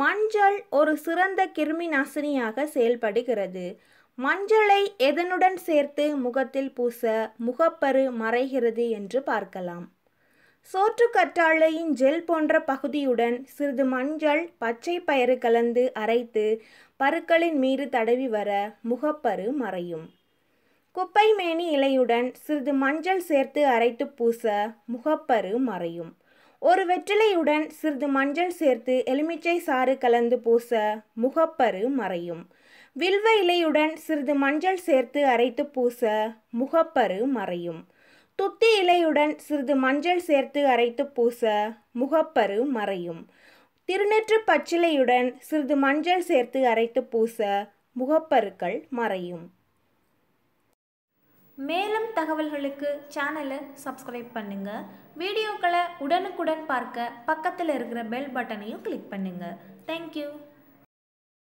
மஞ்சள் ஒரு சிறந்த கிருமி நாசினியாக செயல்படுகிறது மஞ்சளை எதனுடன் சேர்த்து முகத்தில் பூச முகப்பரு மறைகிறது என்று பார்க்கலாம் சோற்றுக்கற்றாழையின் ஜெல் போன்ற பகுதியுடன் சிறிது மஞ்சள் பச்சை பயறு கலந்து அரைத்து பருக்களின் மீது தடவி வர முகப்பரு மறையும் குப்பைமேனி இலையுடன் சிறிது மஞ்சள் சேர்த்து அரைத்து பூச முகப்பரு மறையும் ஒரு வெற்றிலையுடன் சிறிது மஞ்சள் சேர்த்து எலுமிச்சை சாறு கலந்து பூச முகப்பரு மறையும் வில்வ இலையுடன் சிறிது மஞ்சள் சேர்த்து அரைத்து பூச முகப்பரு மறையும் துத்தி இலையுடன் சிறிது மஞ்சள் சேர்த்து அரைத்து பூச முகப்பரு மறையும் திருநெற்று பச்சிலையுடன் சிறிது மஞ்சள் சேர்த்து அரைத்து பூச முகப்பருக்கள் மறையும் மேலும் தகவல்களுக்கு சேனலை சப்ஸ்கிரைப் பண்ணுங்கள் வீடியோக்களை உடனுக்குடன் பார்க்க பக்கத்தில் இருக்கிற பெல் பட்டனையும் கிளிக் பண்ணுங்கள் தேங்க்யூ